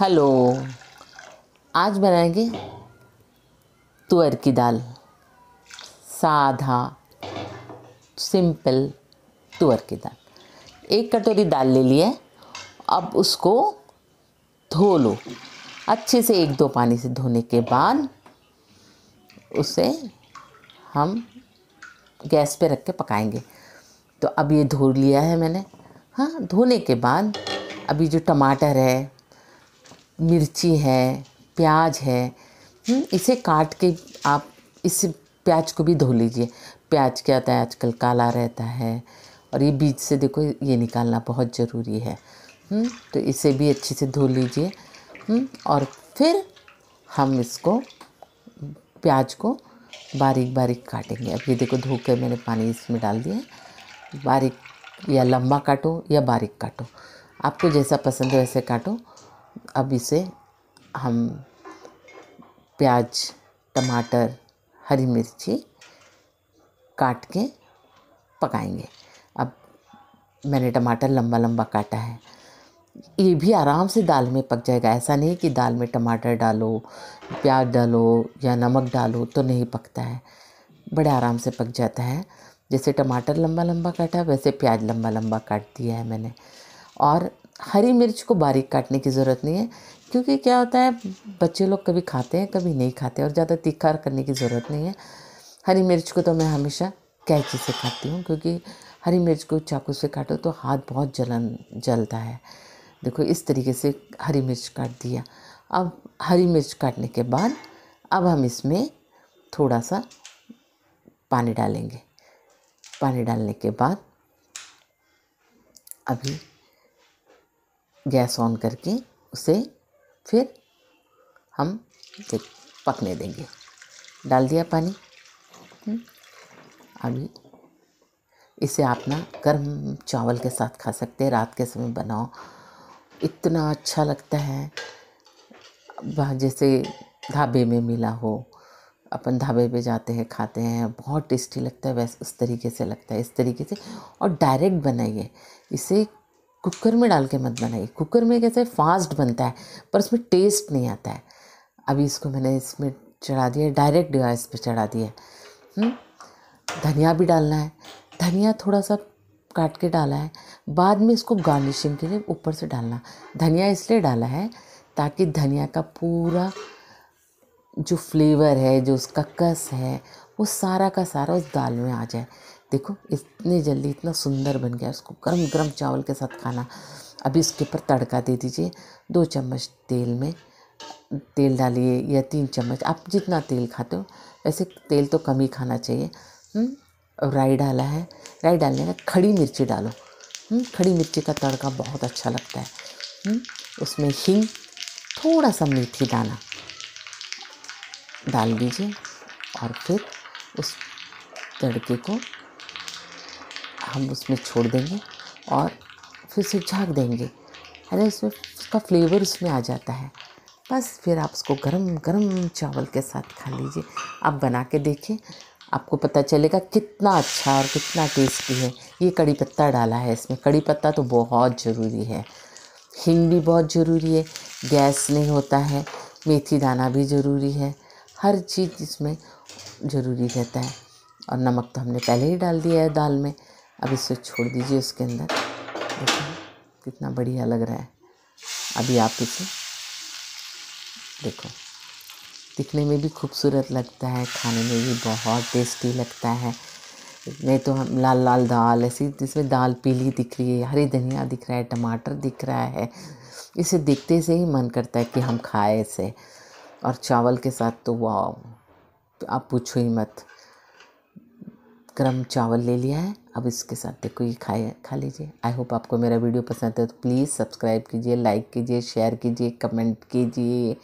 Hello आज बनाएंगे तुअर की दाल साधा सिंपल तुअर की दाल एक कटोरी दाल ले ली है अब उसको धो लो अच्छे से एक दो पानी से धोने के बाद उसे हम गैस पे रख के पकाएंगे तो अब ये धो लिया है मैंने हाँ धोने के बाद अभी जो टमाटर है मिर्ची है प्याज है हम्म, इसे काट के आप इस प्याज को भी धो लीजिए प्याज क्या होता है आजकल काला रहता है और ये बीज से देखो ये निकालना बहुत ज़रूरी है हम्म, तो इसे भी अच्छे से धो लीजिए हम्म, और फिर हम इसको प्याज को बारीक बारीक काटेंगे अब ये देखो धो के मैंने पानी इसमें डाल दिया बारीक या लंबा काटो या बारीक काटो आपको जैसा पसंद है वैसे काटो अब इसे हम प्याज टमाटर हरी मिर्ची काट के पकाएंगे अब मैंने टमाटर लंबा लंबा काटा है ये भी आराम से दाल में पक जाएगा ऐसा नहीं कि दाल में टमाटर डालो प्याज डालो या नमक डालो तो नहीं पकता है बड़े आराम से पक जाता है जैसे टमाटर लंबा लंबा काटा वैसे प्याज लंबा लंबा काट दिया है मैंने और हरी मिर्च को बारीक काटने की ज़रूरत नहीं है क्योंकि क्या होता है बच्चे लोग कभी खाते हैं कभी नहीं खाते और ज़्यादा तीखा करने की ज़रूरत नहीं है हरी मिर्च को तो मैं हमेशा कैची से काटती हूँ क्योंकि हरी मिर्च को चाकू से काटो तो हाथ बहुत जलन जलता है देखो इस तरीके से हरी मिर्च काट दिया अब हरी मिर्च काटने के बाद अब हम इसमें थोड़ा सा पानी डालेंगे पानी डालने के बाद अभी गैस ऑन करके उसे फिर हम पकने देंगे डाल दिया पानी हम्म। अभी इसे आप ना गर्म चावल के साथ खा सकते हैं रात के समय बनाओ इतना अच्छा लगता है जैसे ढाबे में मिला हो अपन ढाबे पे जाते हैं खाते हैं बहुत टेस्टी लगता है वैसे उस तरीके से लगता है इस तरीके से और डायरेक्ट बनाइए इसे कुकर में डाल के मत बनाइए कुकर में कैसे फास्ट बनता है पर उसमें टेस्ट नहीं आता है अभी इसको मैंने इसमें चढ़ा दिया डायरेक्ट डिवाइस पे चढ़ा दिया हम्म? धनिया भी डालना है धनिया थोड़ा सा काट के डाला है बाद में इसको गार्निशिंग के लिए ऊपर से डालना धनिया इसलिए डाला है ताकि धनिया का पूरा जो फ्लेवर है जो उसका कस है वो सारा का सारा उस दाल में आ जाए देखो इतने जल्दी इतना सुंदर बन गया उसको गर्म गर्म चावल के साथ खाना अभी उसके ऊपर तड़का दे दीजिए दो चम्मच तेल में तेल डालिए या तीन चम्मच आप जितना तेल खाते हो वैसे तेल तो कम ही खाना चाहिए हम्म, और राई डाला है राई डालने का खड़ी मिर्ची डालो हम्म, खड़ी मिर्ची का तड़का बहुत अच्छा लगता है हम्म, उसमें हिंग थोड़ा सा मेथी दाना डाल दीजिए और फिर उस तड़के को हम उसमें छोड़ देंगे और फिर उसे झाँक देंगे अरे उसमें उसका फ्लेवर उसमें आ जाता है बस फिर आप उसको गरम गरम चावल के साथ खा लीजिए आप बना के देखिए आपको पता चलेगा कितना अच्छा और कितना टेस्टी है ये कड़ी पत्ता डाला है इसमें कड़ी पत्ता तो बहुत ज़रूरी है हिंग भी बहुत ज़रूरी है गैस नहीं होता है मेथी दाना भी ज़रूरी है हर चीज़ इसमें ज़रूरी रहता है और नमक तो हमने पहले ही डाल दिया है दाल में अब इसे छोड़ दीजिए इसके अंदर देखिए कितना बढ़िया लग रहा है अभी आप इसे देखो दिखने में भी खूबसूरत लगता है खाने में भी बहुत टेस्टी लगता है नहीं तो हम लाल लाल दाल ऐसी जिसमें दाल पीली दिख रही है हरी धनिया दिख रहा है टमाटर दिख रहा है इसे देखते से ही मन करता है कि हम खाएं इसे और चावल के साथ तो वाह तो आप पूछो ही मत गर्म चावल ले लिया है अब इसके साथ देखो ये खाए खा लीजिए आई होप आपको मेरा वीडियो पसंद है तो प्लीज़ सब्सक्राइब कीजिए लाइक कीजिए शेयर कीजिए कमेंट कीजिए